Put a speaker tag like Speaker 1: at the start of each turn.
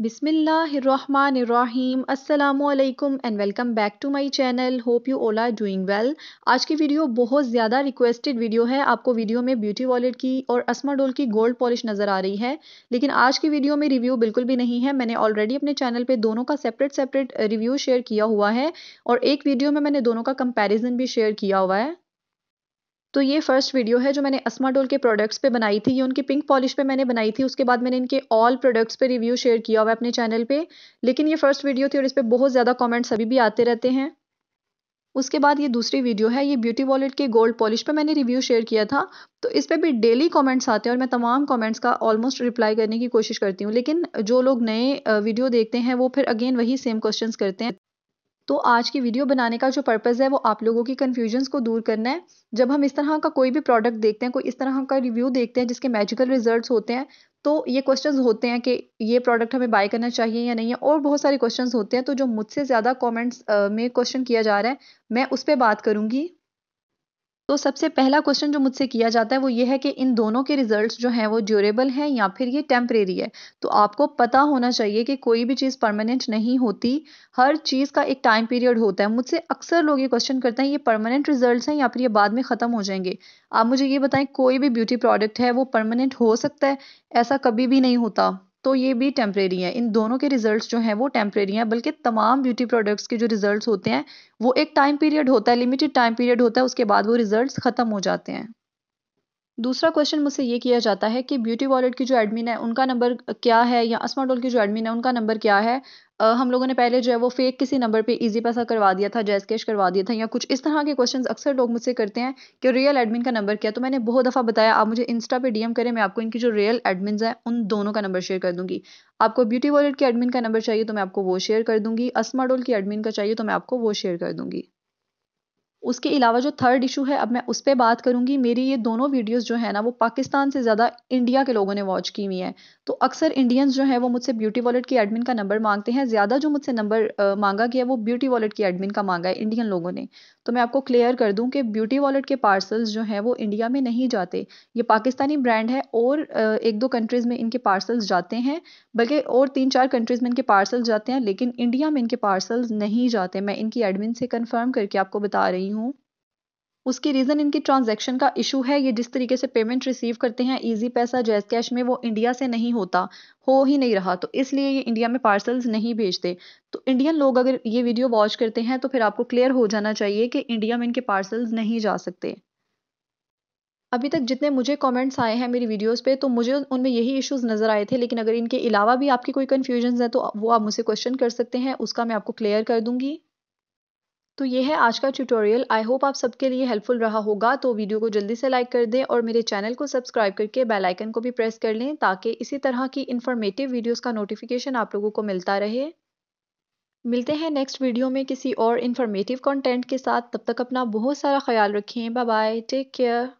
Speaker 1: बिसमीम् अल्लाम and welcome back to my channel hope you all are doing well आज की video बहुत ज़्यादा रिक्वेस्टेड वीडियो है आपको वीडियो में ब्यूटी वॉलेट की और असमा डोल की गोल्ड पॉलिश नज़र आ रही है लेकिन आज की वीडियो में रिव्यू बिल्कुल भी नहीं है मैंने ऑलरेडी अपने चैनल पर दोनों का सेपरेट सेपरेट रिव्यू शेयर किया हुआ है और एक वीडियो में मैंने दोनों का कंपेरिजन भी शेयर किया हुआ है तो ये फर्स्ट वीडियो है जो मैंने डोल के प्रोडक्ट्स पे बनाई थी ये उनकी पिंक पॉलिश पे मैंने बनाई थी उसके बाद मैंने इनके ऑल प्रोडक्ट्स पे रिव्यू शेयर किया हुआ है अपने चैनल पे लेकिन ये फर्स्ट वीडियो थी और इस पर बहुत ज़्यादा कमेंट्स अभी भी आते रहते हैं उसके बाद ये दूसरी वीडियो है ये ब्यूटी वॉलेट के गोल्ड पॉलिश पर मैंने रिव्यू शेयर किया था तो इस पर भी डेली कॉमेंट्स आते हैं और मैं तमाम कॉमेंट्स का ऑलमोस्ट रिप्लाई करने की कोशिश करती हूँ लेकिन जो लोग नए वीडियो देखते हैं वो फिर अगेन वही सेम क्वेश्चन करते हैं तो आज की वीडियो बनाने का जो पर्पज़ है वो आप लोगों की कन्फ्यूजन्स को दूर करना है जब हम इस तरह का कोई भी प्रोडक्ट देखते हैं कोई इस तरह का रिव्यू देखते हैं जिसके मैजिकल रिजल्ट होते हैं तो ये क्वेश्चंस होते हैं कि ये प्रोडक्ट हमें बाय करना चाहिए या नहीं है और बहुत सारे क्वेश्चंस होते हैं तो जो मुझसे ज़्यादा कमेंट्स में क्वेश्चन किया जा रहा है मैं उस पर बात करूँगी तो सबसे पहला क्वेश्चन जो मुझसे किया जाता है वो ये है कि इन दोनों के रिजल्ट्स जो हैं वो ड्यूरेबल हैं या फिर ये टेम्परेरी है तो आपको पता होना चाहिए कि कोई भी चीज़ परमानेंट नहीं होती हर चीज़ का एक टाइम पीरियड होता है मुझसे अक्सर लोग ये क्वेश्चन करते हैं ये परमानेंट रिजल्ट हैं या फिर ये बाद में ख़त्म हो जाएंगे आप मुझे ये बताएं कोई भी ब्यूटी प्रोडक्ट है वो परमानेंट हो सकता है ऐसा कभी भी नहीं होता तो ये भी टेम्प्रेरी है इन दोनों के रिजल्ट्स जो हैं वो टेम्प्रेरी हैं बल्कि तमाम ब्यूटी प्रोडक्ट्स के जो रिजल्ट्स होते हैं वो एक टाइम पीरियड होता है लिमिटेड टाइम पीरियड होता है उसके बाद वो रिजल्ट्स ख़त्म हो जाते हैं दूसरा क्वेश्चन मुझसे ये किया जाता है कि ब्यूटी वॉलेट की जो एडमिन है उनका नंबर क्या है या अस्मा डॉल की जो एडमिन है उनका नंबर क्या है Uh, हम लोगों ने पहले जो है वो फेक किसी नंबर पे इजी पैसा करवा दिया था जैस कैश करवा दिया था या कुछ इस तरह के क्वेश्चंस अक्सर लोग मुझसे करते हैं कि रियल एडमिन का नंबर क्या तो मैंने बहुत दफ़ा बताया आप मुझे इंस्टा पे डीएम करें मैं आपको इनकी जो रियल एडमिन हैं उन दोनों का नंबर शेयर कर दूंगी आपको ब्यूटी वॉलेट की एडमिन का नंबर चाहिए तो मैं आपको वो शेयर कर दूंगी अस्मा की एडमिन का चाहिए तो मैं आपको वो शेयर कर दूंगी उसके अलावा जो थर्ड इशू है अब मैं उस पर बात करूंगी मेरी ये दोनों वीडियोस जो है ना वो पाकिस्तान से ज़्यादा इंडिया के लोगों ने वॉच की हुई है तो अक्सर इंडियंस जो है वो मुझसे ब्यूटी वॉलेट की एडमिन का नंबर मांगते हैं ज़्यादा जो मुझसे नंबर मांगा गया वो ब्यूटी वॉलेट की एडमिन का मांगा है इंडियन लोगों ने तो मैं आपको क्लियर कर दूँ कि ब्यूटी वॉलेट के पार्सल्स जो है वो इंडिया में नहीं जाते ये पाकिस्तानी ब्रांड है और एक दो कंट्रीज़ में इनके पार्सल्स जाते हैं बल्कि और तीन चार कंट्रीज़ में इनके पार्सल्स जाते हैं लेकिन इंडिया में इनके पार्सल्स नहीं जाते मैं इनकी एडमिन से कन्फर्म करके आपको बता रही रही हूँ उसकी रीज़न इनकी ट्रांजैक्शन का इशू है ये जिस तरीके से पेमेंट रिसीव करते हैं इजी पैसा जैस कैश में वो इंडिया से नहीं होता हो ही नहीं रहा तो इसलिए ये इंडिया में पार्सल्स नहीं भेजते तो इंडियन लोग अगर ये वीडियो वॉच करते हैं तो फिर आपको क्लियर हो जाना चाहिए कि इंडिया में इनके पार्सल्स नहीं जा सकते अभी तक जितने मुझे कमेंट्स आए हैं मेरी वीडियोस पे तो मुझे उनमें यही इश्यूज नज़र आए थे लेकिन अगर इनके अलावा भी आपकी कोई कन्फ्यूजन है तो वो आप मुझसे क्वेश्चन कर सकते हैं उसका मैं आपको क्लियर कर दूंगी तो ये है आज का ट्यूटोरियल आई होप आप सबके लिए हेल्पफुल रहा होगा तो वीडियो को जल्दी से लाइक कर दें और मेरे चैनल को सब्सक्राइब करके बेल आइकन को भी प्रेस कर लें ताकि इसी तरह की इन्फॉर्मेटिव वीडियोस का नोटिफिकेशन आप लोगों को मिलता रहे मिलते हैं नेक्स्ट वीडियो में किसी और इन्फॉर्मेटिव कॉन्टेंट के साथ तब तक अपना बहुत सारा ख्याल रखें बाय बाय टेक केयर